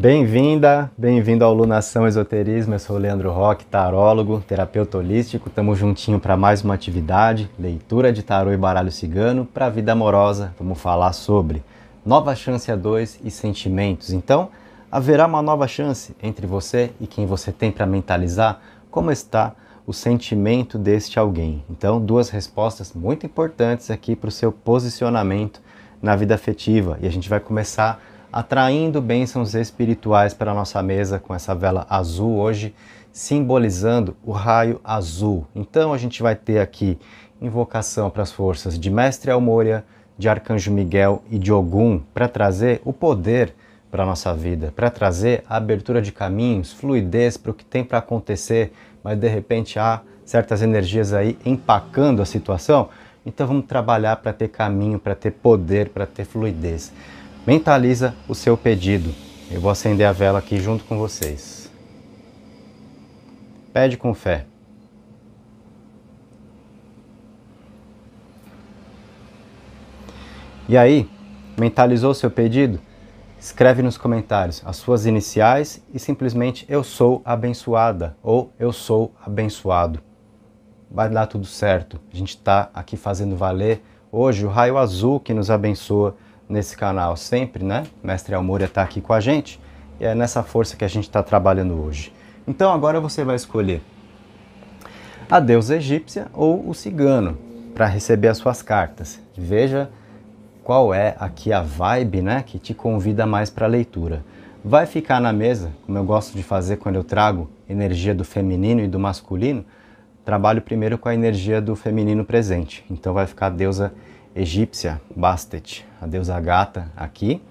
Bem-vinda, bem-vindo ao Lunação Esoterismo. Eu sou o Leandro Roque, tarólogo, terapeuta holístico. Tamo juntinho para mais uma atividade, leitura de tarô e baralho cigano para a vida amorosa. Vamos falar sobre nova chance a dois e sentimentos. Então, haverá uma nova chance entre você e quem você tem para mentalizar como está o sentimento deste alguém. Então, duas respostas muito importantes aqui para o seu posicionamento na vida afetiva e a gente vai começar atraindo bênçãos espirituais para a nossa mesa com essa vela azul hoje, simbolizando o raio azul. Então a gente vai ter aqui invocação para as forças de Mestre Almoria, de Arcanjo Miguel e de Ogum para trazer o poder para a nossa vida, para trazer a abertura de caminhos, fluidez para o que tem para acontecer, mas de repente há certas energias aí empacando a situação. Então vamos trabalhar para ter caminho, para ter poder, para ter fluidez mentaliza o seu pedido. Eu vou acender a vela aqui junto com vocês. Pede com fé. E aí, mentalizou o seu pedido? Escreve nos comentários as suas iniciais e simplesmente eu sou abençoada ou eu sou abençoado. Vai dar tudo certo. A gente está aqui fazendo valer hoje o raio azul que nos abençoa nesse canal sempre, né? Mestre Almoura está aqui com a gente e é nessa força que a gente está trabalhando hoje. Então agora você vai escolher a deusa egípcia ou o cigano para receber as suas cartas. Veja qual é aqui a vibe, né, que te convida mais para a leitura. Vai ficar na mesa, como eu gosto de fazer quando eu trago energia do feminino e do masculino. Trabalho primeiro com a energia do feminino presente. Então vai ficar a deusa egípcia egípcia, Bastet, a deusa gata aqui.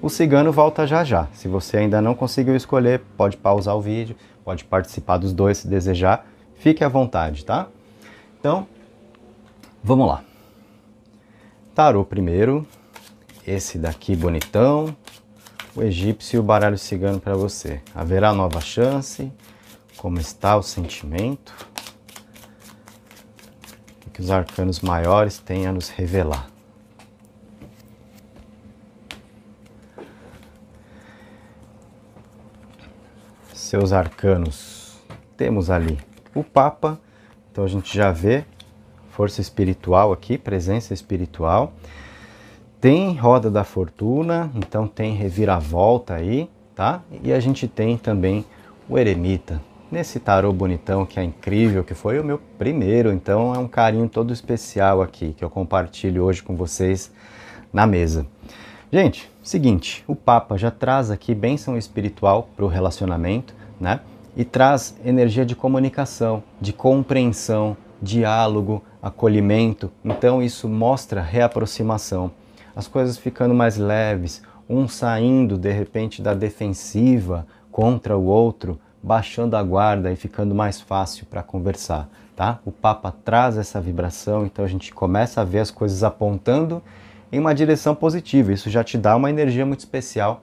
O cigano volta já já. Se você ainda não conseguiu escolher, pode pausar o vídeo, pode participar dos dois se desejar. Fique à vontade, tá? Então, vamos lá. Tarô primeiro. Esse daqui bonitão. O egípcio e o baralho cigano para você. Haverá nova chance? Como está o sentimento? que os arcanos maiores têm a nos revelar. Seus arcanos, temos ali o Papa, então a gente já vê força espiritual aqui, presença espiritual. Tem roda da fortuna, então tem reviravolta aí, tá? E a gente tem também o eremita, nesse tarô bonitão que é incrível, que foi o meu primeiro, então é um carinho todo especial aqui que eu compartilho hoje com vocês na mesa. Gente, seguinte, o Papa já traz aqui bênção espiritual para o relacionamento, né? E traz energia de comunicação, de compreensão, diálogo, acolhimento. Então isso mostra reaproximação, as coisas ficando mais leves, um saindo de repente da defensiva contra o outro baixando a guarda e ficando mais fácil para conversar, tá? O Papa traz essa vibração, então a gente começa a ver as coisas apontando em uma direção positiva. Isso já te dá uma energia muito especial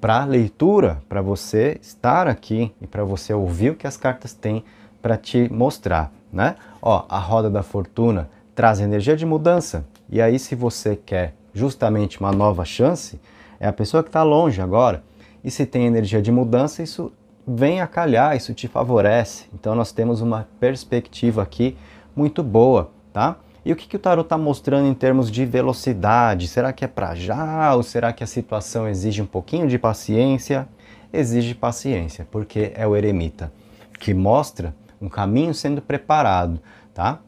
para a leitura, para você estar aqui e para você ouvir o que as cartas têm para te mostrar, né? Ó, a roda da fortuna traz energia de mudança. E aí se você quer justamente uma nova chance, é a pessoa que está longe agora. E se tem energia de mudança, isso vem a calhar, isso te favorece. Então nós temos uma perspectiva aqui muito boa, tá? E o que, que o tarot está mostrando em termos de velocidade? Será que é para já ou será que a situação exige um pouquinho de paciência? Exige paciência, porque é o eremita que mostra um caminho sendo preparado, tá?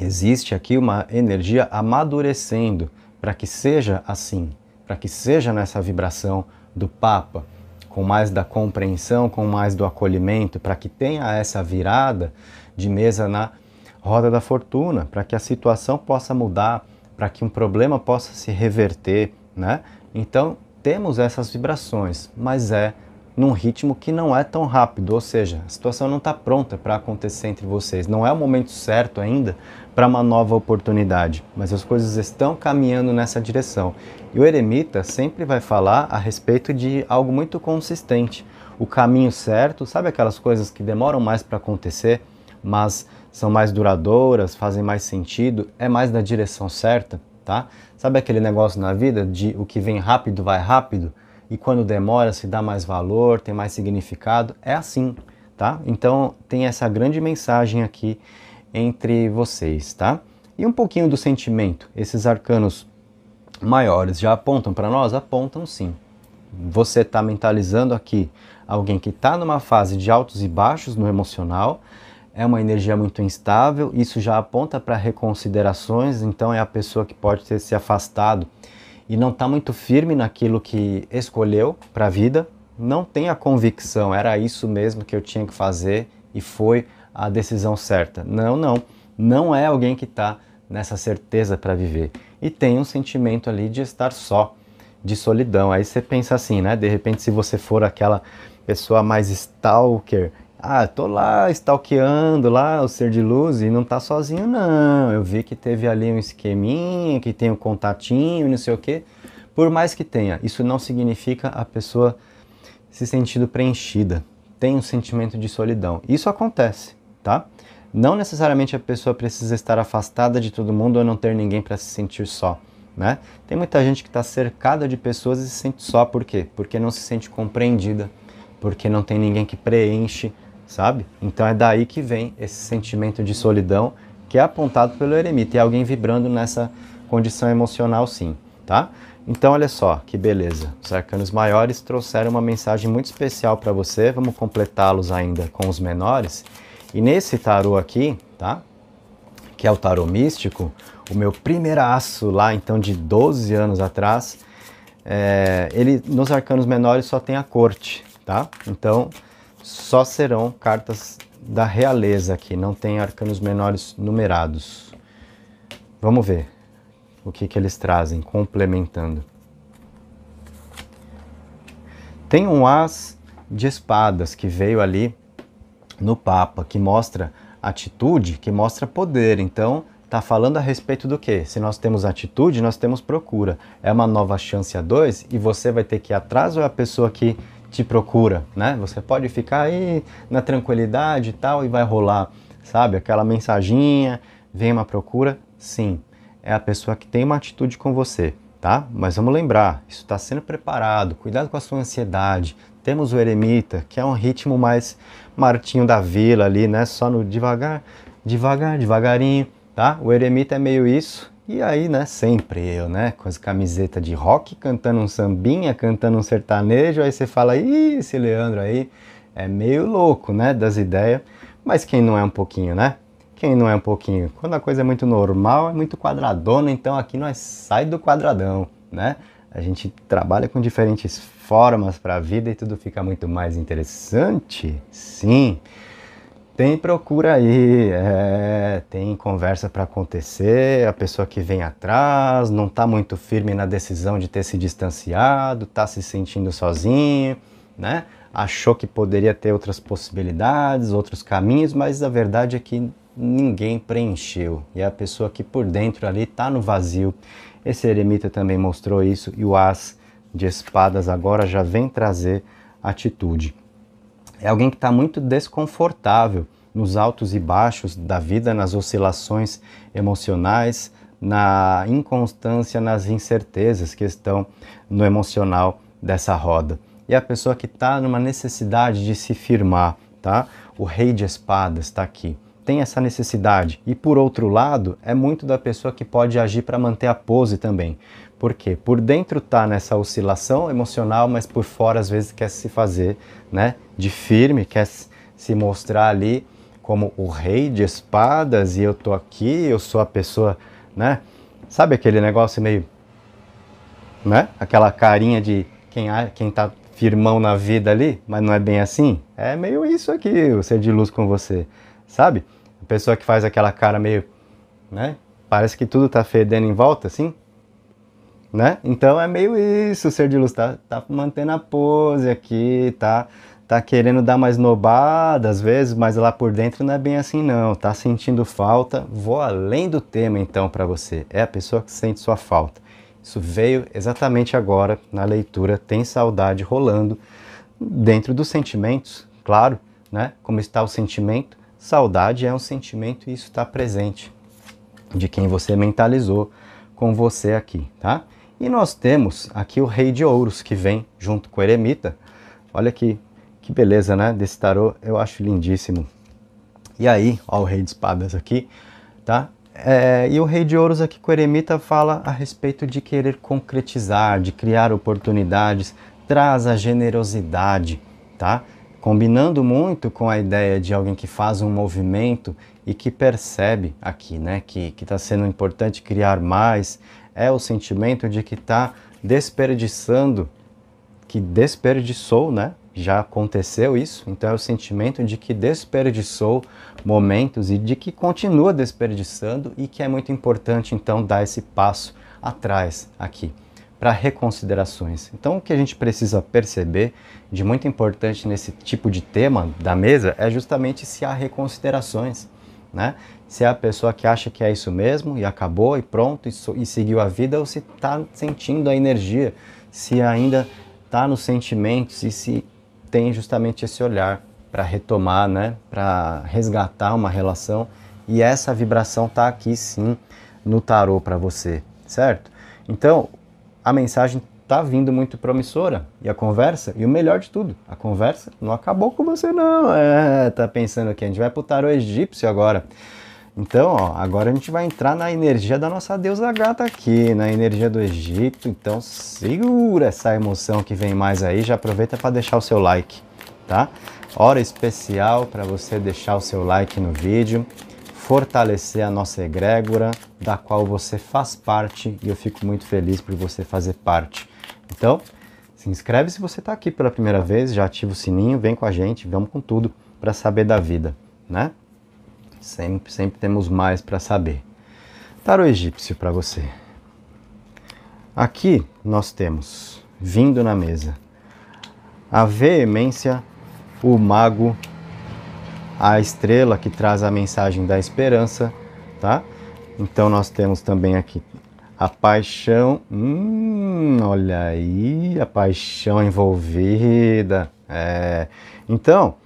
Existe aqui uma energia amadurecendo para que seja assim, para que seja nessa vibração do Papa com mais da compreensão, com mais do acolhimento, para que tenha essa virada de mesa na roda da fortuna, para que a situação possa mudar, para que um problema possa se reverter, né? Então, temos essas vibrações, mas é num ritmo que não é tão rápido, ou seja, a situação não está pronta para acontecer entre vocês, não é o momento certo ainda para uma nova oportunidade, mas as coisas estão caminhando nessa direção. E o eremita sempre vai falar a respeito de algo muito consistente, o caminho certo, sabe aquelas coisas que demoram mais para acontecer, mas são mais duradouras, fazem mais sentido, é mais na direção certa, tá? Sabe aquele negócio na vida de o que vem rápido vai rápido e quando demora se dá mais valor, tem mais significado? É assim, tá? Então tem essa grande mensagem aqui entre vocês, tá? E um pouquinho do sentimento. Esses arcanos maiores já apontam para nós? Apontam sim. Você está mentalizando aqui alguém que está numa fase de altos e baixos no emocional, é uma energia muito instável, isso já aponta para reconsiderações, então é a pessoa que pode ter se afastado e não está muito firme naquilo que escolheu para a vida, não tem a convicção, era isso mesmo que eu tinha que fazer e foi a decisão certa. Não, não. Não é alguém que está nessa certeza para viver. E tem um sentimento ali de estar só, de solidão. Aí você pensa assim, né? De repente, se você for aquela pessoa mais stalker, ah, tô lá stalkeando lá o ser de luz e não tá sozinho, não. Eu vi que teve ali um esqueminha, que tem um contatinho, não sei o quê. Por mais que tenha, isso não significa a pessoa se sentindo preenchida. Tem um sentimento de solidão. Isso acontece, tá? Não necessariamente a pessoa precisa estar afastada de todo mundo ou não ter ninguém para se sentir só, né? Tem muita gente que está cercada de pessoas e se sente só, por quê? Porque não se sente compreendida, porque não tem ninguém que preenche, sabe? Então é daí que vem esse sentimento de solidão que é apontado pelo eremita, e alguém vibrando nessa condição emocional sim, tá? Então olha só, que beleza. Os arcanos maiores trouxeram uma mensagem muito especial para você. Vamos completá-los ainda com os menores. E nesse tarô aqui, tá? Que é o tarô místico, o meu primeiraço lá, então, de 12 anos atrás, é, ele nos arcanos menores só tem a corte, tá? Então, só serão cartas da realeza aqui, não tem arcanos menores numerados. Vamos ver o que, que eles trazem, complementando. Tem um as de espadas que veio ali no Papa que mostra atitude, que mostra poder. Então, está falando a respeito do quê? Se nós temos atitude, nós temos procura. É uma nova chance a dois e você vai ter que ir atrás ou é a pessoa que te procura, né? Você pode ficar aí na tranquilidade e tal e vai rolar, sabe? Aquela mensaginha, vem uma procura, sim. É a pessoa que tem uma atitude com você, tá? Mas vamos lembrar, isso está sendo preparado. Cuidado com a sua ansiedade. Temos o Eremita, que é um ritmo mais Martinho da Vila ali, né? Só no devagar, devagar, devagarinho, tá? O Eremita é meio isso. E aí, né, sempre eu, né, com as camisetas de rock, cantando um sambinha, cantando um sertanejo, aí você fala, ih, esse Leandro aí é meio louco, né, das ideias. Mas quem não é um pouquinho, né? Quem não é um pouquinho? Quando a coisa é muito normal, é muito quadradona, então aqui nós sai do quadradão, né? A gente trabalha com diferentes formas para a vida e tudo fica muito mais interessante? Sim. Tem procura aí, é, tem conversa para acontecer, a pessoa que vem atrás não está muito firme na decisão de ter se distanciado, está se sentindo sozinho, né? Achou que poderia ter outras possibilidades, outros caminhos, mas a verdade é que ninguém preencheu. E a pessoa que por dentro ali está no vazio. Esse eremita também mostrou isso e o As de espadas agora já vem trazer atitude. É alguém que está muito desconfortável nos altos e baixos da vida, nas oscilações emocionais, na inconstância, nas incertezas que estão no emocional dessa roda. E a pessoa que está numa necessidade de se firmar, tá? O rei de espadas está aqui. Tem essa necessidade. E por outro lado, é muito da pessoa que pode agir para manter a pose também. Por quê? Por dentro tá nessa oscilação emocional, mas por fora às vezes quer se fazer, né, de firme, quer se mostrar ali como o rei de espadas e eu tô aqui, eu sou a pessoa, né? Sabe aquele negócio meio, né? Aquela carinha de quem quem tá firmão na vida ali, mas não é bem assim? É meio isso aqui, o ser de luz com você, sabe? A pessoa que faz aquela cara meio, né? Parece que tudo tá fedendo em volta, assim né? Então é meio isso, o ser de luz tá, tá mantendo a pose aqui, tá, tá querendo dar mais nobada às vezes, mas lá por dentro não é bem assim não, tá sentindo falta. Vou além do tema então para você, é a pessoa que sente sua falta. Isso veio exatamente agora na leitura, tem saudade rolando dentro dos sentimentos, claro, né? Como está o sentimento? Saudade é um sentimento e isso está presente de quem você mentalizou com você aqui, tá? E nós temos aqui o Rei de Ouros, que vem junto com o Eremita. Olha aqui, que beleza, né? Desse tarô, eu acho lindíssimo. E aí, ó o Rei de Espadas aqui, tá? É, e o Rei de Ouros aqui com o Eremita fala a respeito de querer concretizar, de criar oportunidades, traz a generosidade, tá? Combinando muito com a ideia de alguém que faz um movimento e que percebe aqui, né? Que está sendo importante criar mais, é o sentimento de que está desperdiçando, que desperdiçou, né? Já aconteceu isso, então é o sentimento de que desperdiçou momentos e de que continua desperdiçando e que é muito importante então dar esse passo atrás aqui para reconsiderações. Então, o que a gente precisa perceber de muito importante nesse tipo de tema da mesa é justamente se há reconsiderações né? Se é a pessoa que acha que é isso mesmo e acabou e pronto e, so, e seguiu a vida ou se está sentindo a energia, se ainda está nos sentimentos e se tem justamente esse olhar para retomar, né? Para resgatar uma relação e essa vibração está aqui sim no tarô para você, certo? Então a mensagem tá vindo muito promissora. E a conversa, e o melhor de tudo, a conversa não acabou com você não. É, tá pensando que a gente vai pro tarô egípcio agora. Então, ó, agora a gente vai entrar na energia da nossa deusa gata aqui, na energia do Egito. Então, segura essa emoção que vem mais aí, já aproveita para deixar o seu like, tá? Hora especial para você deixar o seu like no vídeo, fortalecer a nossa egrégora, da qual você faz parte, e eu fico muito feliz por você fazer parte. Então, se inscreve se você está aqui pela primeira vez, já ativa o sininho, vem com a gente, vamos com tudo para saber da vida, né? Sempre, sempre temos mais para saber. Taro egípcio para você. Aqui nós temos, vindo na mesa, a veemência, o mago, a estrela que traz a mensagem da esperança, tá? Então nós temos também aqui a paixão, hum, olha aí, a paixão envolvida. É. Então,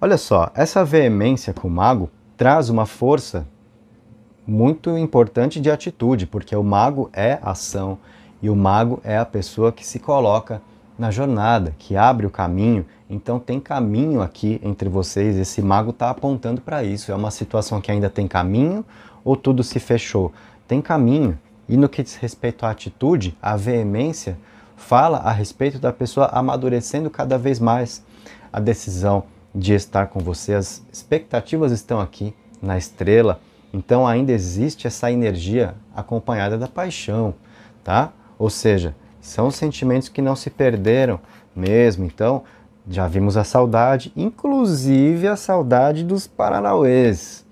olha só, essa veemência com o mago traz uma força muito importante de atitude, porque o mago é ação e o mago é a pessoa que se coloca na jornada, que abre o caminho. Então tem caminho aqui entre vocês, esse mago está apontando para isso. É uma situação que ainda tem caminho ou tudo se fechou? Tem caminho. E no que diz respeito à atitude, a veemência fala a respeito da pessoa amadurecendo cada vez mais a decisão de estar com você. As expectativas estão aqui na estrela, então ainda existe essa energia acompanhada da paixão, tá? Ou seja, são sentimentos que não se perderam mesmo. Então, já vimos a saudade, inclusive a saudade dos paranauês,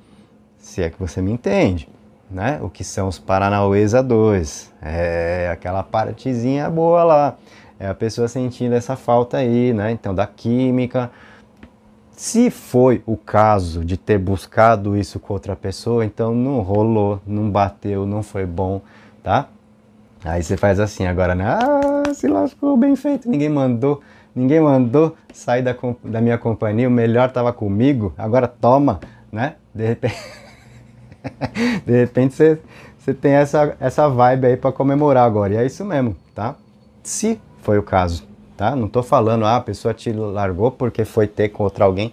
se é que você me entende né? O que são os Paranauês A2. É aquela partezinha boa lá. É a pessoa sentindo essa falta aí, né? Então, da química. Se foi o caso de ter buscado isso com outra pessoa, então não rolou, não bateu, não foi bom, tá? Aí você faz assim agora, né? Ah, se lascou, bem feito, ninguém mandou, ninguém mandou sair da, da minha companhia, o melhor tava comigo, agora toma, né? De repente. de repente você, você tem essa, essa vibe aí para comemorar agora. E é isso mesmo, tá? Se foi o caso, tá? Não tô falando, ah, a pessoa te largou porque foi ter contra alguém.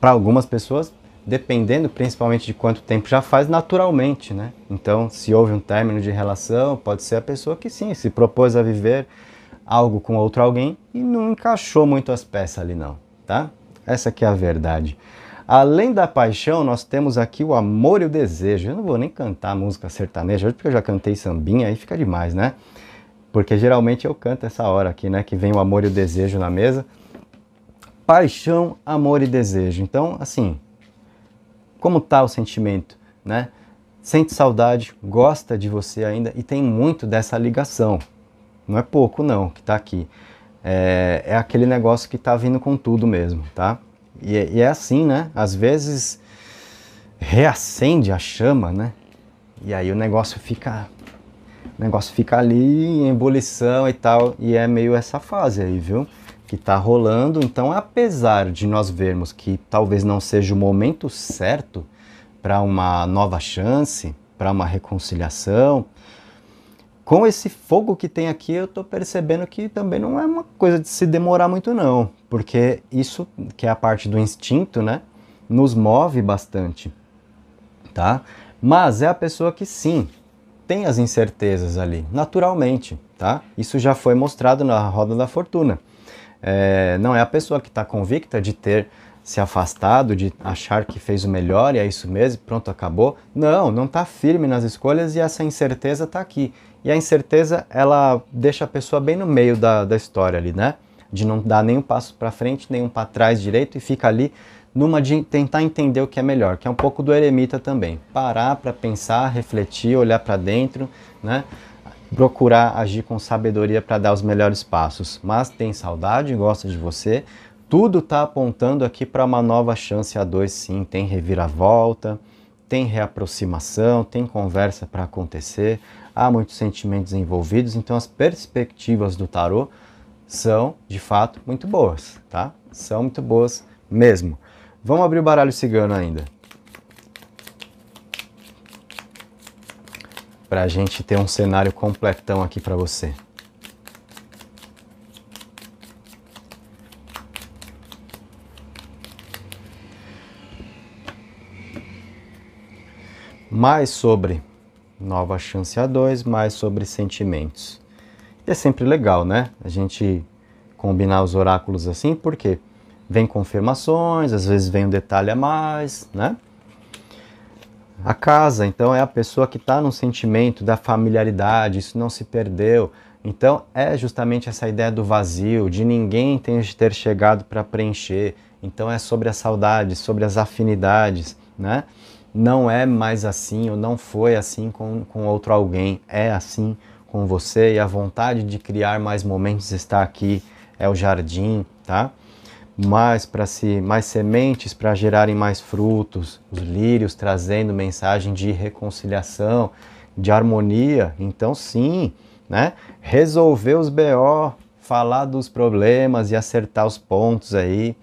Para algumas pessoas, dependendo principalmente de quanto tempo já faz, naturalmente, né? Então, se houve um término de relação, pode ser a pessoa que sim, se propôs a viver algo com outro alguém e não encaixou muito as peças ali não, tá? Essa que é a verdade. Além da paixão, nós temos aqui o amor e o desejo. Eu não vou nem cantar música sertaneja hoje, porque eu já cantei sambinha, aí fica demais, né? Porque geralmente eu canto essa hora aqui, né? Que vem o amor e o desejo na mesa. Paixão, amor e desejo. Então, assim, como tá o sentimento, né? Sente saudade, gosta de você ainda e tem muito dessa ligação. Não é pouco, não, que tá aqui. É, é aquele negócio que tá vindo com tudo mesmo, tá? E, é, e é assim, né? Às vezes reacende a chama, né? E aí o negócio fica o negócio fica ali em ebulição e tal, e é meio essa fase aí, viu? Que tá rolando. Então, apesar de nós vermos que talvez não seja o momento certo para uma nova chance, para uma reconciliação, com esse fogo que tem aqui, eu estou percebendo que também não é uma coisa de se demorar muito não, porque isso, que é a parte do instinto, né, nos move bastante, tá? Mas é a pessoa que sim, tem as incertezas ali, naturalmente, tá? Isso já foi mostrado na Roda da Fortuna. É, não é a pessoa que está convicta de ter se afastado, de achar que fez o melhor e é isso mesmo, pronto, acabou. Não, não está firme nas escolhas e essa incerteza está aqui. E a incerteza, ela deixa a pessoa bem no meio da, da história ali, né? De não dar nenhum passo para frente, nenhum para trás direito e fica ali numa de tentar entender o que é melhor, que é um pouco do eremita também. Parar para pensar, refletir, olhar para dentro, né? Procurar agir com sabedoria para dar os melhores passos. Mas tem saudade, gosta de você. Tudo está apontando aqui para uma nova chance a dois, sim. Tem reviravolta, tem reaproximação, tem conversa para acontecer há muitos sentimentos envolvidos, então as perspectivas do tarô são de fato muito boas, tá? São muito boas mesmo. Vamos abrir o baralho cigano ainda. Para a gente ter um cenário completão aqui para você. Mais sobre nova chance a dois, mais sobre sentimentos. E é sempre legal, né? A gente combinar os oráculos assim, porque vem confirmações, às vezes vem um detalhe a mais, né? A casa, então, é a pessoa que está no sentimento da familiaridade, isso não se perdeu. Então, é justamente essa ideia do vazio, de ninguém ter chegado para preencher. Então, é sobre a saudade, sobre as afinidades, né? não é mais assim ou não foi assim com, com outro alguém, é assim com você e a vontade de criar mais momentos está aqui, é o jardim, tá? Mais para si, mais sementes para gerarem mais frutos, os lírios trazendo mensagem de reconciliação, de harmonia. Então sim, né? Resolver os BO, falar dos problemas e acertar os pontos aí,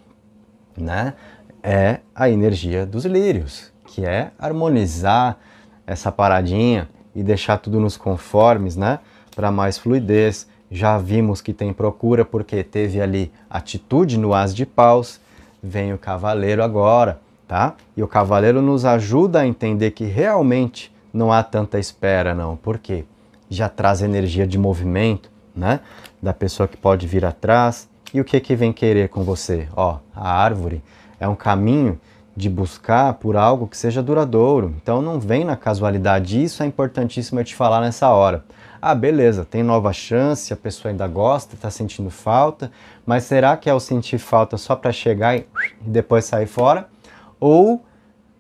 né? É a energia dos lírios, que é harmonizar essa paradinha e deixar tudo nos conformes, né? Para mais fluidez. Já vimos que tem procura porque teve ali atitude no as de paus. Vem o cavaleiro agora, tá? E o cavaleiro nos ajuda a entender que realmente não há tanta espera, não. Por quê? Já traz energia de movimento, né? Da pessoa que pode vir atrás. E o que que vem querer com você? Ó, a árvore é um caminho de buscar por algo que seja duradouro. Então não vem na casualidade, isso é importantíssimo eu te falar nessa hora. Ah, beleza, tem nova chance, a pessoa ainda gosta, está sentindo falta, mas será que é o sentir falta só para chegar e depois sair fora? Ou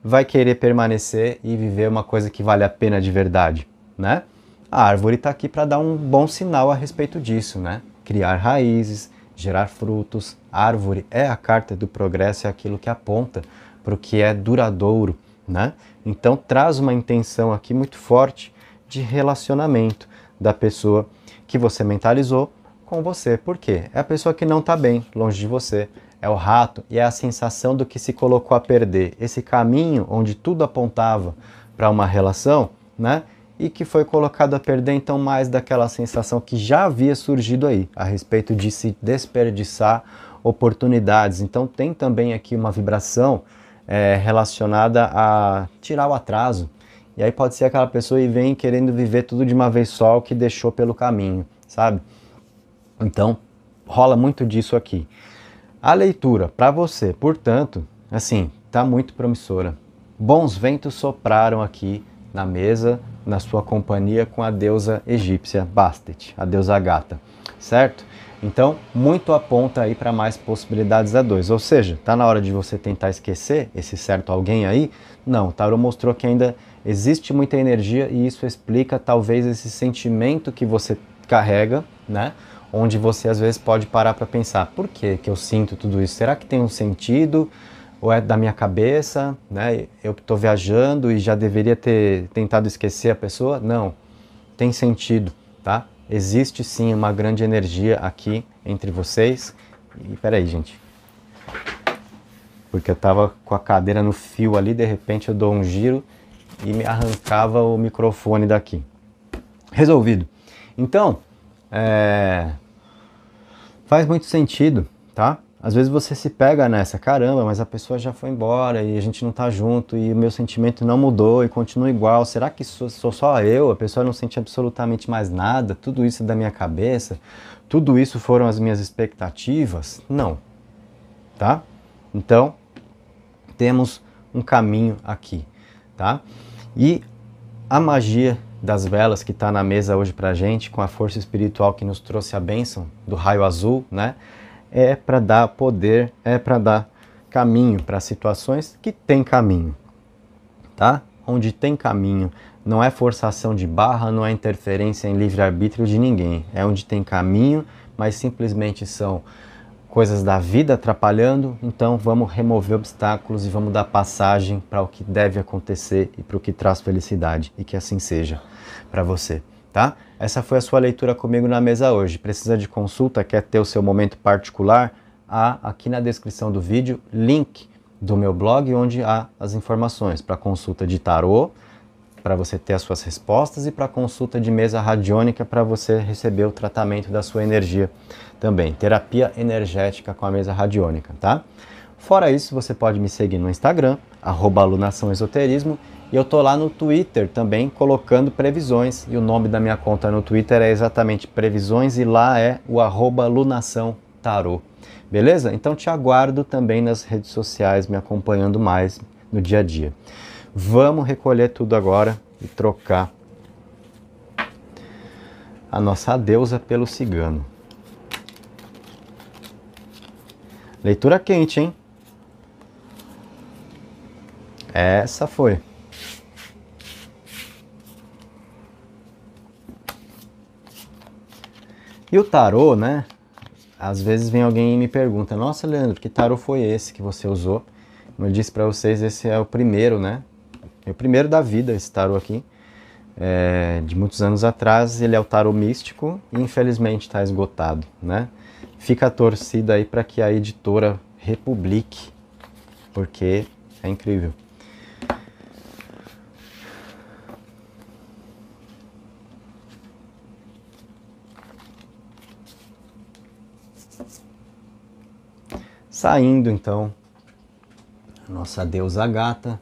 vai querer permanecer e viver uma coisa que vale a pena de verdade, né? A árvore está aqui para dar um bom sinal a respeito disso, né? Criar raízes, gerar frutos. A árvore é a carta do progresso, é aquilo que aponta para o que é duradouro. Né? Então traz uma intenção aqui muito forte de relacionamento da pessoa que você mentalizou com você. Por quê? É a pessoa que não está bem, longe de você. É o rato e é a sensação do que se colocou a perder. Esse caminho onde tudo apontava para uma relação, né? E que foi colocado a perder, então, mais daquela sensação que já havia surgido aí, a respeito de se desperdiçar oportunidades. Então, tem também aqui uma vibração é, relacionada a tirar o atraso. E aí pode ser aquela pessoa e vem querendo viver tudo de uma vez só o que deixou pelo caminho, sabe? Então, rola muito disso aqui. A leitura para você, portanto, assim, tá muito promissora. Bons ventos sopraram aqui na mesa, na sua companhia com a deusa egípcia Bastet, a deusa gata, certo? Então, muito aponta aí para mais possibilidades a dois. Ou seja, tá na hora de você tentar esquecer esse certo alguém aí? Não, o tarot mostrou que ainda existe muita energia e isso explica talvez esse sentimento que você carrega, né? Onde você às vezes pode parar para pensar, por que que eu sinto tudo isso? Será que tem um sentido? Ou é da minha cabeça, né? Eu estou viajando e já deveria ter tentado esquecer a pessoa? Não. Tem sentido, tá? existe sim uma grande energia aqui entre vocês. E peraí, gente. Porque eu tava com a cadeira no fio ali, de repente eu dou um giro e me arrancava o microfone daqui. Resolvido. Então, é... faz muito sentido, tá? Às vezes você se pega nessa, caramba, mas a pessoa já foi embora e a gente não tá junto e o meu sentimento não mudou e continua igual. Será que sou, sou só eu? A pessoa não sente absolutamente mais nada? Tudo isso é da minha cabeça? Tudo isso foram as minhas expectativas? Não. Tá? Então, temos um caminho aqui, tá? E a magia das velas que está na mesa hoje para gente, com a força espiritual que nos trouxe a bênção do raio azul, né? é para dar poder, é para dar caminho para situações que tem caminho, tá? Onde tem caminho, não é forçação de barra, não é interferência em livre-arbítrio de ninguém. É onde tem caminho, mas simplesmente são coisas da vida atrapalhando, então vamos remover obstáculos e vamos dar passagem para o que deve acontecer e para o que traz felicidade. E que assim seja para você, tá? Essa foi a sua leitura comigo na mesa hoje. Precisa de consulta? Quer ter o seu momento particular? Há aqui na descrição do vídeo link do meu blog onde há as informações para consulta de tarô, para você ter as suas respostas e para consulta de mesa radiônica para você receber o tratamento da sua energia também. Terapia energética com a mesa radiônica, tá? Fora isso, você pode me seguir no Instagram, arroba e eu tô lá no Twitter também colocando previsões. E o nome da minha conta no Twitter é exatamente previsões e lá é o arroba lunação tarô. Beleza? Então te aguardo também nas redes sociais, me acompanhando mais no dia a dia. Vamos recolher tudo agora e trocar a nossa deusa pelo cigano. Leitura quente, hein? Essa foi. E o tarô, né? Às vezes vem alguém e me pergunta: Nossa, Leandro, que tarô foi esse que você usou? Como eu disse para vocês, esse é o primeiro, né? É o primeiro da vida, esse tarô aqui. É, de muitos anos atrás, ele é o tarô místico e infelizmente está esgotado, né? Fica a torcida aí para que a editora republique, porque é incrível. Saindo então nossa deusa gata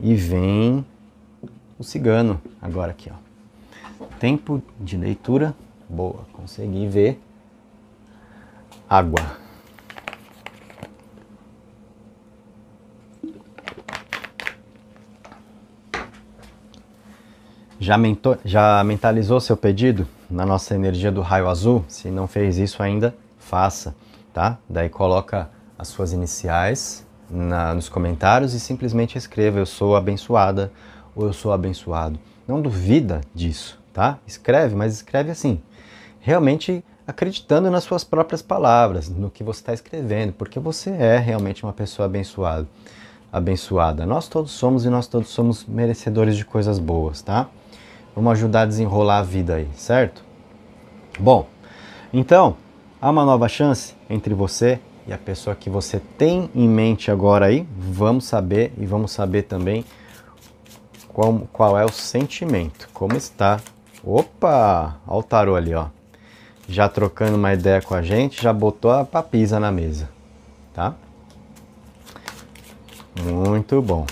e vem o cigano agora aqui, ó. Tempo de leitura, boa, consegui ver. Água. Já, mentor, já mentalizou seu pedido na nossa energia do raio azul? Se não fez isso ainda, faça tá? Daí coloca as suas iniciais na, nos comentários e simplesmente escreva eu sou abençoada ou eu sou abençoado. Não duvida disso, tá? Escreve, mas escreve assim, realmente acreditando nas suas próprias palavras, no que você está escrevendo, porque você é realmente uma pessoa abençoada. Abençoada. Nós todos somos e nós todos somos merecedores de coisas boas, tá? Vamos ajudar a desenrolar a vida aí, certo? Bom, então Há uma nova chance entre você e a pessoa que você tem em mente agora aí? Vamos saber e vamos saber também qual, qual é o sentimento, como está. Opa! Olha o tarô ali, ó. Já trocando uma ideia com a gente, já botou a papisa na mesa, tá? Muito bom.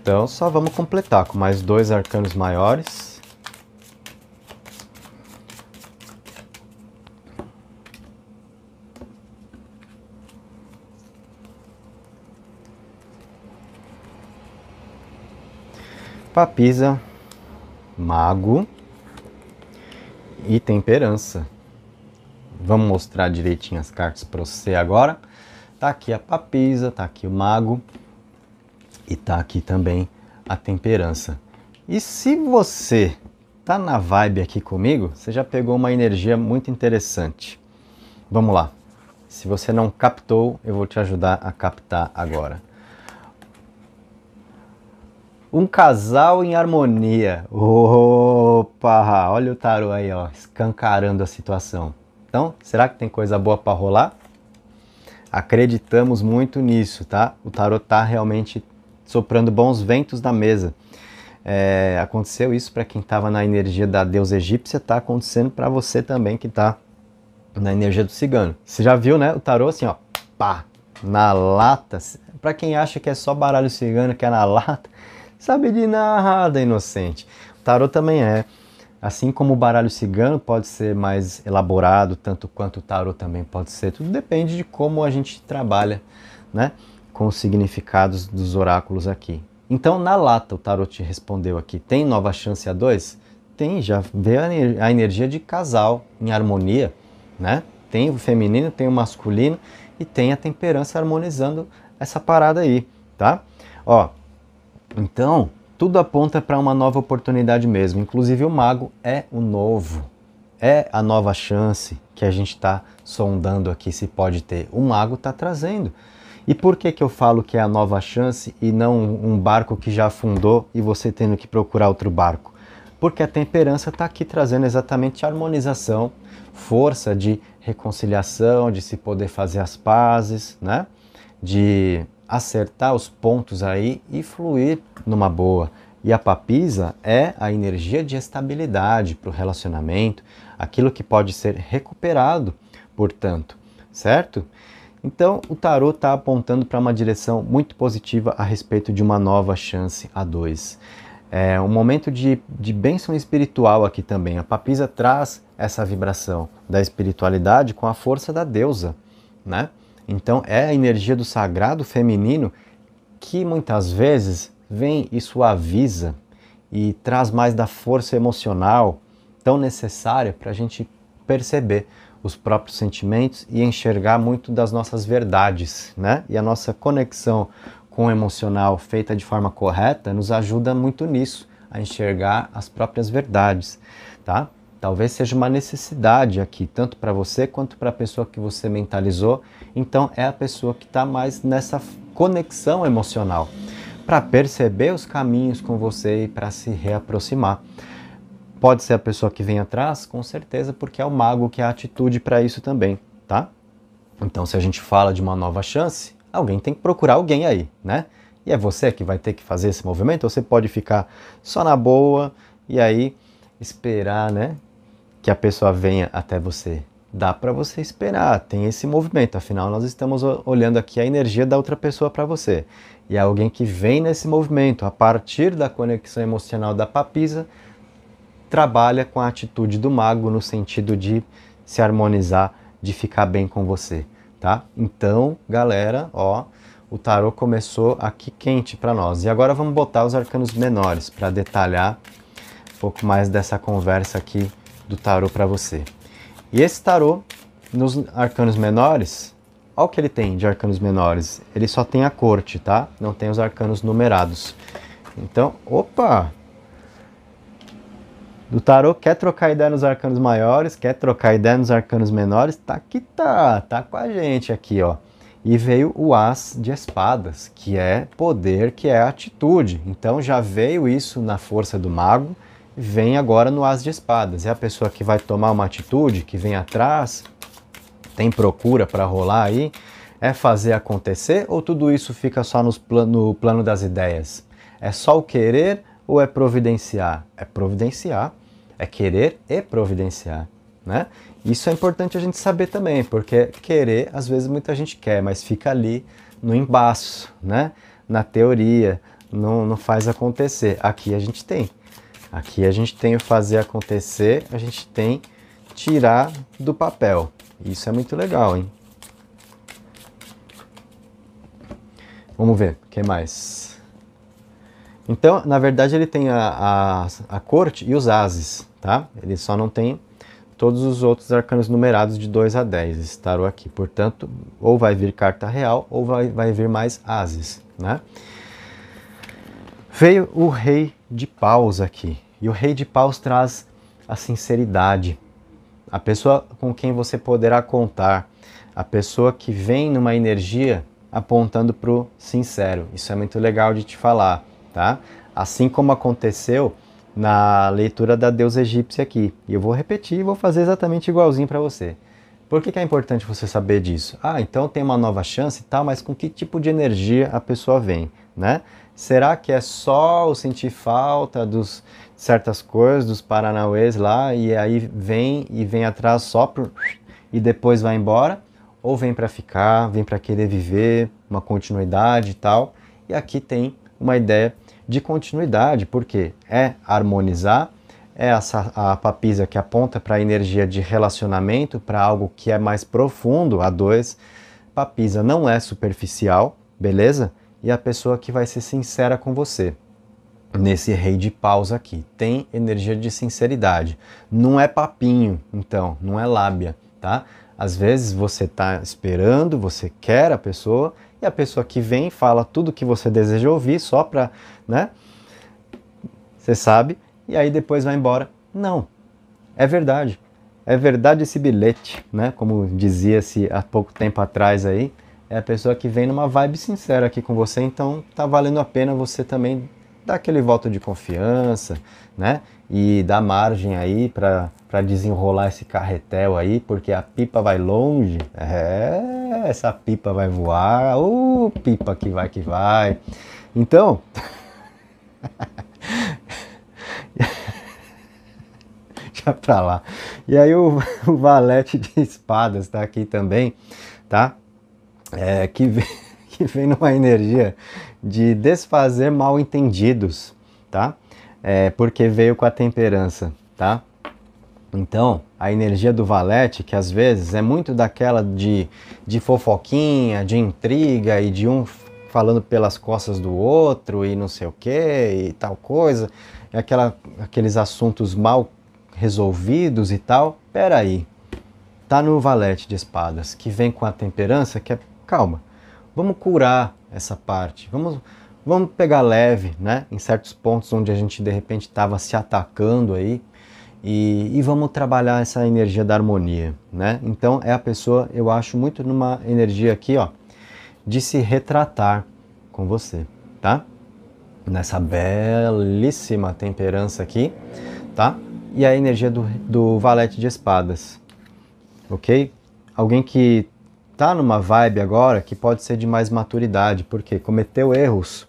Então só vamos completar com mais dois arcanos maiores. Papisa, Mago e Temperança. Vamos mostrar direitinho as cartas para você agora. Tá aqui a Papisa, tá aqui o Mago e tá aqui também a Temperança. E se você tá na vibe aqui comigo, você já pegou uma energia muito interessante. Vamos lá. Se você não captou, eu vou te ajudar a captar agora. Um casal em harmonia. Opa! Olha o tarô aí, ó, escancarando a situação. Então, será que tem coisa boa para rolar? Acreditamos muito nisso, tá? O tarô tá realmente soprando bons ventos na mesa. É, aconteceu isso para quem estava na energia da deusa egípcia, tá acontecendo para você também que tá na energia do cigano. Você já viu, né? O tarô assim, ó, pá, na lata. Para quem acha que é só baralho cigano que é na lata, sabe de nada, inocente. O tarot também é. Assim como o baralho cigano pode ser mais elaborado, tanto quanto o tarot também pode ser. Tudo depende de como a gente trabalha, né? Com os significados dos oráculos aqui. Então, na lata, o tarot te respondeu aqui: tem nova chance a dois? Tem, já vê a energia de casal em harmonia, né? Tem o feminino, tem o masculino e tem a temperança harmonizando essa parada aí, tá? Ó, então, tudo aponta para uma nova oportunidade mesmo. Inclusive, o mago é o novo, é a nova chance que a gente está sondando aqui se pode ter. O mago está trazendo. E por que, que eu falo que é a nova chance e não um barco que já afundou e você tendo que procurar outro barco? Porque a temperança está aqui trazendo exatamente harmonização, força de reconciliação, de se poder fazer as pazes, né? de acertar os pontos aí e fluir numa boa. E a papisa é a energia de estabilidade para o relacionamento, aquilo que pode ser recuperado, portanto, certo? Então, o tarot está apontando para uma direção muito positiva a respeito de uma nova chance a dois. É um momento de, de bênção espiritual aqui também. A papisa traz essa vibração da espiritualidade com a força da deusa, né? Então é a energia do sagrado feminino que muitas vezes vem e suaviza e traz mais da força emocional tão necessária para a gente perceber os próprios sentimentos e enxergar muito das nossas verdades, né? E a nossa conexão com o emocional feita de forma correta nos ajuda muito nisso, a enxergar as próprias verdades, tá? Talvez seja uma necessidade aqui, tanto para você quanto para a pessoa que você mentalizou, então é a pessoa que está mais nessa conexão emocional para perceber os caminhos com você e para se reaproximar. Pode ser a pessoa que vem atrás, com certeza, porque é o mago que é a atitude para isso também, tá? Então, se a gente fala de uma nova chance, alguém tem que procurar alguém aí, né? E é você que vai ter que fazer esse movimento, ou você pode ficar só na boa e aí esperar, né, que a pessoa venha até você dá para você esperar, tem esse movimento, afinal nós estamos olhando aqui a energia da outra pessoa para você. E é alguém que vem nesse movimento, a partir da conexão emocional da papisa, trabalha com a atitude do mago no sentido de se harmonizar, de ficar bem com você, tá? Então, galera, ó, o tarô começou aqui quente para nós. E agora vamos botar os arcanos menores para detalhar um pouco mais dessa conversa aqui do tarô para você. E esse tarô, nos arcanos menores, olha o que ele tem de arcanos menores. Ele só tem a corte, tá? Não tem os arcanos numerados. Então, opa! Do tarô quer trocar ideia nos arcanos maiores, quer trocar ideia nos arcanos menores, tá que tá, tá com a gente aqui, ó. E veio o As de Espadas, que é poder, que é atitude. Então já veio isso na força do mago, vem agora no as de espadas. É a pessoa que vai tomar uma atitude, que vem atrás, tem procura para rolar aí, é fazer acontecer ou tudo isso fica só nos no plano das ideias? É só o querer ou é providenciar? É providenciar, é querer e providenciar, né? Isso é importante a gente saber também, porque querer, às vezes muita gente quer, mas fica ali no embaço, né? Na teoria, não, não faz acontecer. Aqui a gente tem Aqui a gente tem o fazer acontecer, a gente tem tirar do papel. Isso é muito legal, hein? Vamos ver, o que mais? Então, na verdade, ele tem a, a, a, corte e os ases, tá? Ele só não tem todos os outros arcanos numerados de 2 a 10, estarão aqui. Portanto, ou vai vir carta real, ou vai, vai vir mais ases, né? Veio o rei de paus aqui. E o rei de paus traz a sinceridade, a pessoa com quem você poderá contar, a pessoa que vem numa energia apontando para o sincero. Isso é muito legal de te falar, tá? Assim como aconteceu na leitura da deusa egípcia aqui. E eu vou repetir e vou fazer exatamente igualzinho para você. Por que, que, é importante você saber disso? Ah, então tem uma nova chance e tá, tal, mas com que tipo de energia a pessoa vem, né? Será que é só o sentir falta dos certas coisas, dos paranauês lá, e aí vem e vem atrás só por e depois vai embora? Ou vem para ficar, vem para querer viver, uma continuidade e tal? E aqui tem uma ideia de continuidade, porque é harmonizar, é essa, a papisa que aponta para a energia de relacionamento, para algo que é mais profundo, a dois. Papisa não é superficial, beleza? e a pessoa que vai ser sincera com você. Nesse rei de paus aqui, tem energia de sinceridade. Não é papinho, então, não é lábia, tá? Às vezes você está esperando, você quer a pessoa e a pessoa que vem fala tudo que você deseja ouvir só para, né? Você sabe, e aí depois vai embora. Não. É verdade. É verdade esse bilhete, né? Como dizia-se há pouco tempo atrás aí é a pessoa que vem numa vibe sincera aqui com você, então tá valendo a pena você também dar aquele voto de confiança, né? E dar margem aí para desenrolar esse carretel aí, porque a pipa vai longe. É, essa pipa vai voar. o pipa que vai que vai. Então, já pra lá. E aí o, o valete de espadas tá aqui também, tá? é, que, vem, que vem numa energia de desfazer mal entendidos, tá? É, porque veio com a temperança, tá? Então, a energia do valete, que às vezes é muito daquela de, de fofoquinha, de intriga e de um falando pelas costas do outro e não sei o que e tal coisa, e é aquela, aqueles assuntos mal resolvidos e tal, peraí, tá no valete de espadas, que vem com a temperança, que é calma, vamos curar essa parte, vamos, vamos pegar leve, né? Em certos pontos onde a gente de repente estava se atacando aí, e, e, vamos trabalhar essa energia da harmonia, né? Então é a pessoa, eu acho, muito numa energia aqui, ó, de se retratar com você, tá? Nessa belíssima temperança aqui, tá? E a energia do, do valete de espadas, ok? Alguém que tá numa vibe agora que pode ser de mais maturidade, porque cometeu erros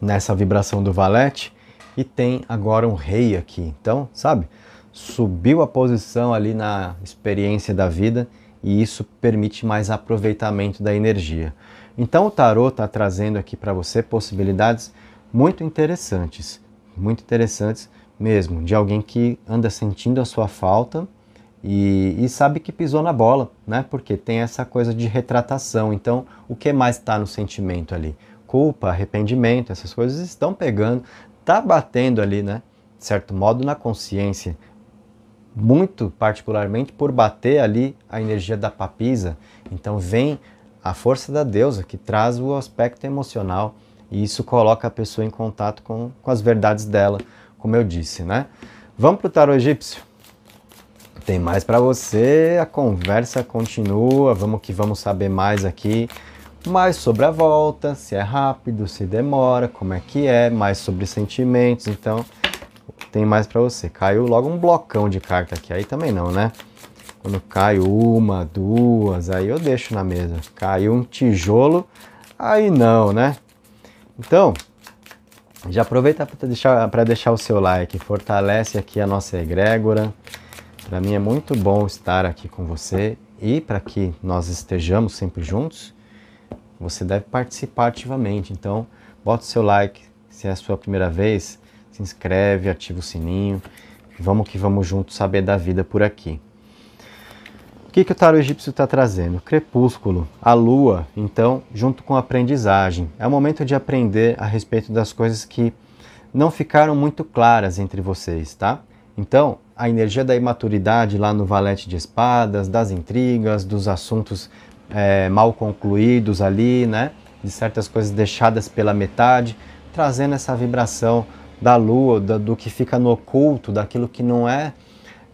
nessa vibração do valete e tem agora um rei aqui. Então, sabe? Subiu a posição ali na experiência da vida e isso permite mais aproveitamento da energia. Então o tarot está trazendo aqui para você possibilidades muito interessantes, muito interessantes mesmo, de alguém que anda sentindo a sua falta e, e, sabe que pisou na bola, né? Porque tem essa coisa de retratação. Então, o que mais está no sentimento ali? Culpa, arrependimento, essas coisas estão pegando, tá batendo ali, né? De certo modo, na consciência. Muito particularmente por bater ali a energia da papisa. Então, vem a força da deusa que traz o aspecto emocional e isso coloca a pessoa em contato com, com as verdades dela, como eu disse, né? Vamos para o tarot egípcio? Tem mais para você, a conversa continua, vamos que vamos saber mais aqui, mais sobre a volta, se é rápido, se demora, como é que é, mais sobre sentimentos, então tem mais para você. Caiu logo um blocão de carta aqui, aí também não, né? Quando cai uma, duas, aí eu deixo na mesa. Caiu um tijolo, aí não, né? Então, já aproveita para deixar, pra deixar o seu like, fortalece aqui a nossa egrégora. Para mim é muito bom estar aqui com você e para que nós estejamos sempre juntos, você deve participar ativamente. Então, bota o seu like, se é a sua primeira vez, se inscreve, ativa o sininho. Vamos que vamos juntos saber da vida por aqui. O que, que o tarot egípcio está trazendo? Crepúsculo, a lua, então, junto com a aprendizagem. É o momento de aprender a respeito das coisas que não ficaram muito claras entre vocês, tá? Então, a energia da imaturidade lá no Valete de Espadas, das intrigas, dos assuntos é, mal concluídos ali, né? De certas coisas deixadas pela metade, trazendo essa vibração da lua, do que fica no oculto, daquilo que não é,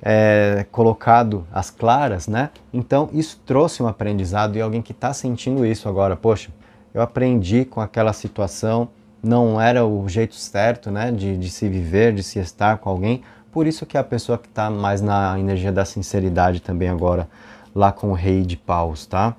é, colocado às claras, né? Então isso trouxe um aprendizado e alguém que está sentindo isso agora, poxa, eu aprendi com aquela situação, não era o jeito certo, né, de, de se viver, de se estar com alguém, por isso que a pessoa que está mais na energia da sinceridade também agora, lá com o rei de paus, tá?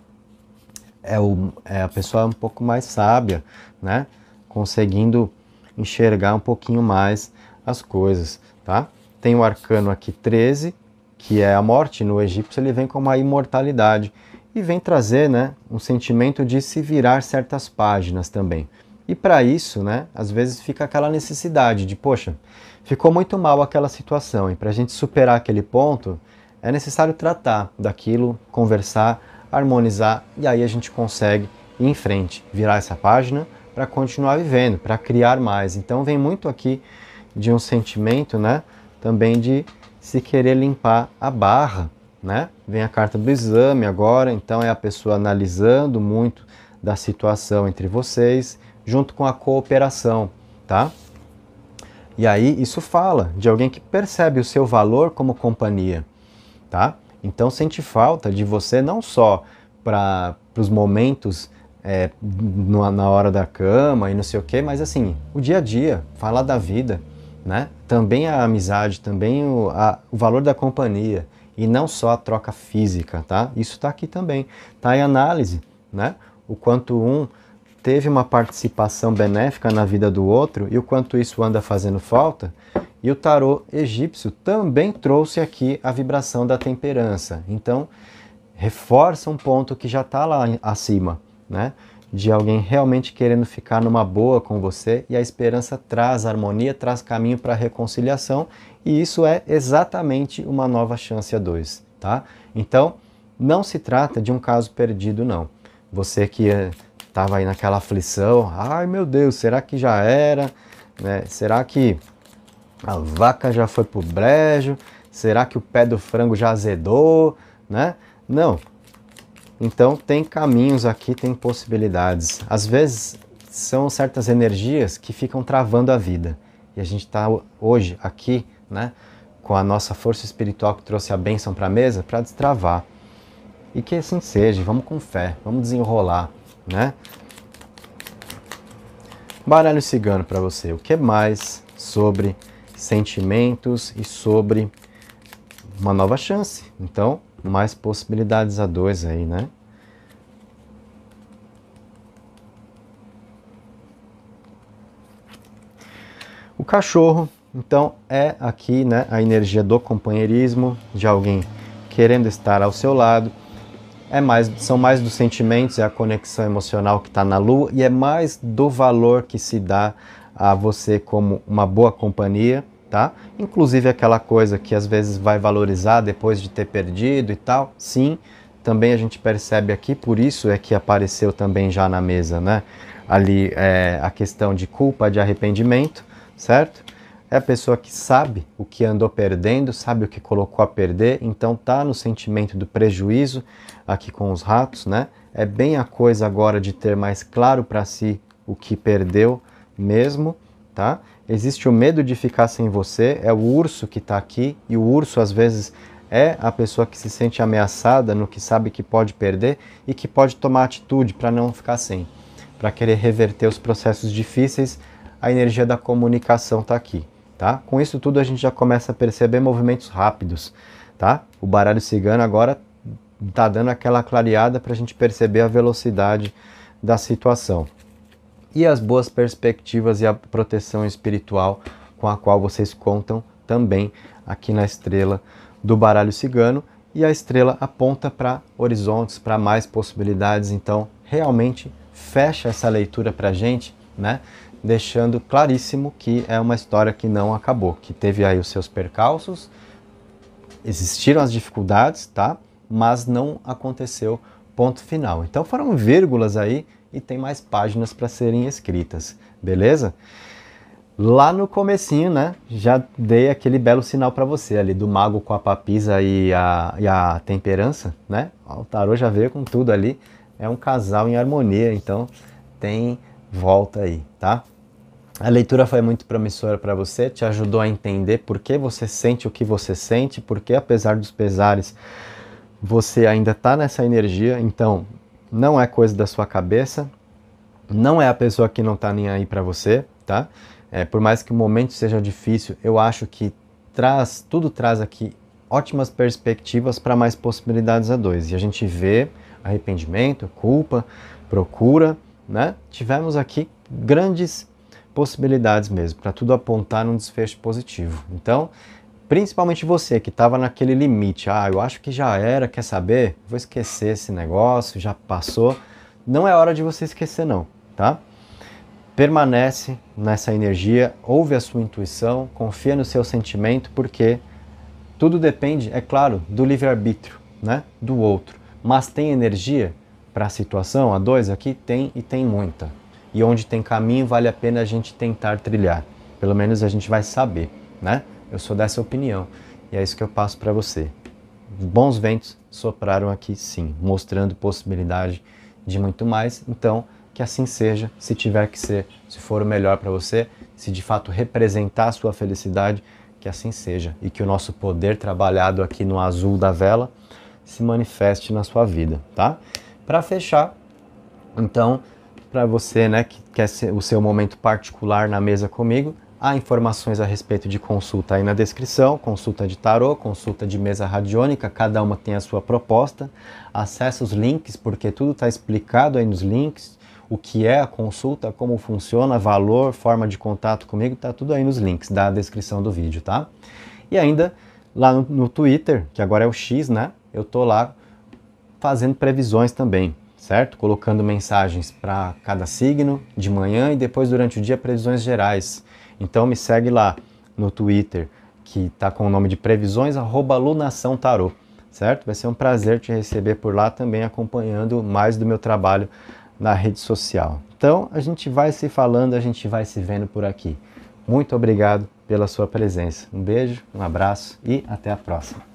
É, o, é a pessoa um pouco mais sábia, né? Conseguindo enxergar um pouquinho mais as coisas, tá? Tem o arcano aqui 13, que é a morte. No egípcio ele vem como a imortalidade e vem trazer, né, um sentimento de se virar certas páginas também. E para isso, né, às vezes fica aquela necessidade de, poxa, ficou muito mal aquela situação e para a gente superar aquele ponto é necessário tratar daquilo, conversar, harmonizar e aí a gente consegue ir em frente, virar essa página para continuar vivendo, para criar mais. Então vem muito aqui de um sentimento, né? Também de se querer limpar a barra, né? Vem a carta do exame agora, então é a pessoa analisando muito da situação entre vocês, junto com a cooperação, tá? E aí isso fala de alguém que percebe o seu valor como companhia, tá? Então sente falta de você não só para os momentos é, na hora da cama e não sei o quê, mas assim, o dia a dia, falar da vida, né? Também a amizade, também o, a, o valor da companhia e não só a troca física, tá? Isso está aqui também, tá em análise, né? O quanto um teve uma participação benéfica na vida do outro e o quanto isso anda fazendo falta. E o tarô egípcio também trouxe aqui a vibração da temperança. Então, reforça um ponto que já está lá acima, né? De alguém realmente querendo ficar numa boa com você e a esperança traz harmonia, traz caminho para a reconciliação e isso é exatamente uma nova chance a dois, tá? Então, não se trata de um caso perdido, não. Você que é estava aí naquela aflição, ai meu Deus, será que já era? Né? Será que a vaca já foi pro brejo? Será que o pé do frango já azedou? Né? Não. Então tem caminhos aqui, tem possibilidades. Às vezes são certas energias que ficam travando a vida. E a gente está hoje aqui, né, com a nossa força espiritual que trouxe a bênção para a mesa, para destravar. E que assim seja, vamos com fé, vamos desenrolar né? Baralho cigano para você, o que mais sobre sentimentos e sobre uma nova chance? Então, mais possibilidades a dois aí, né? O cachorro, então, é aqui né, a energia do companheirismo, de alguém querendo estar ao seu lado, é mais, são mais dos sentimentos, é a conexão emocional que está na lua e é mais do valor que se dá a você como uma boa companhia, tá? Inclusive aquela coisa que às vezes vai valorizar depois de ter perdido e tal, sim, também a gente percebe aqui, por isso é que apareceu também já na mesa, né? Ali é a questão de culpa, de arrependimento, certo? É a pessoa que sabe o que andou perdendo, sabe o que colocou a perder, então tá no sentimento do prejuízo, aqui com os ratos, né? É bem a coisa agora de ter mais claro para si o que perdeu mesmo, tá? Existe o medo de ficar sem você, é o urso que está aqui, e o urso às vezes é a pessoa que se sente ameaçada no que sabe que pode perder e que pode tomar atitude para não ficar sem, para querer reverter os processos difíceis, a energia da comunicação está aqui, tá? Com isso tudo a gente já começa a perceber movimentos rápidos, tá? O baralho cigano agora tá dando aquela clareada para a gente perceber a velocidade da situação. E as boas perspectivas e a proteção espiritual com a qual vocês contam também aqui na estrela do baralho cigano. E a estrela aponta para horizontes, para mais possibilidades. Então, realmente fecha essa leitura para a gente, né? deixando claríssimo que é uma história que não acabou, que teve aí os seus percalços, existiram as dificuldades, tá? mas não aconteceu. Ponto final. Então foram vírgulas aí e tem mais páginas para serem escritas, beleza? Lá no comecinho, né, já dei aquele belo sinal para você ali do mago com a papisa e a, e a temperança, né? O tarô já veio com tudo ali, é um casal em harmonia, então tem volta aí, tá? A leitura foi muito promissora para você, te ajudou a entender por que você sente o que você sente, porque apesar dos pesares você ainda está nessa energia, então não é coisa da sua cabeça, não é a pessoa que não está nem aí para você, tá? É, por mais que o momento seja difícil, eu acho que traz tudo traz aqui ótimas perspectivas para mais possibilidades a dois. E a gente vê arrependimento, culpa, procura, né? Tivemos aqui grandes possibilidades mesmo para tudo apontar num desfecho positivo. Então, Principalmente você que estava naquele limite, ah, eu acho que já era, quer saber? Vou esquecer esse negócio, já passou. Não é hora de você esquecer não, tá? Permanece nessa energia, ouve a sua intuição, confia no seu sentimento, porque tudo depende, é claro, do livre-arbítrio, né? Do outro. Mas tem energia para a situação? A dois aqui tem e tem muita. E onde tem caminho, vale a pena a gente tentar trilhar. Pelo menos a gente vai saber, né? Eu sou dessa opinião e é isso que eu passo para você. Bons ventos sopraram aqui sim, mostrando possibilidade de muito mais. Então, que assim seja, se tiver que ser, se for o melhor para você, se de fato representar a sua felicidade, que assim seja e que o nosso poder trabalhado aqui no azul da vela se manifeste na sua vida, tá? Para fechar, então, para você, né, que quer ser o seu momento particular na mesa comigo, Há informações a respeito de consulta aí na descrição, consulta de tarô, consulta de mesa radiônica, cada uma tem a sua proposta. Acesse os links, porque tudo está explicado aí nos links, o que é a consulta, como funciona, valor, forma de contato comigo, está tudo aí nos links da descrição do vídeo, tá? E ainda, lá no, no Twitter, que agora é o X, né? Eu tô lá fazendo previsões também, certo? Colocando mensagens para cada signo de manhã e depois durante o dia previsões gerais então me segue lá no Twitter, que está com o nome de Previsões, arroba Lunação Tarô, certo? Vai ser um prazer te receber por lá também, acompanhando mais do meu trabalho na rede social. Então a gente vai se falando, a gente vai se vendo por aqui. Muito obrigado pela sua presença. Um beijo, um abraço e até a próxima.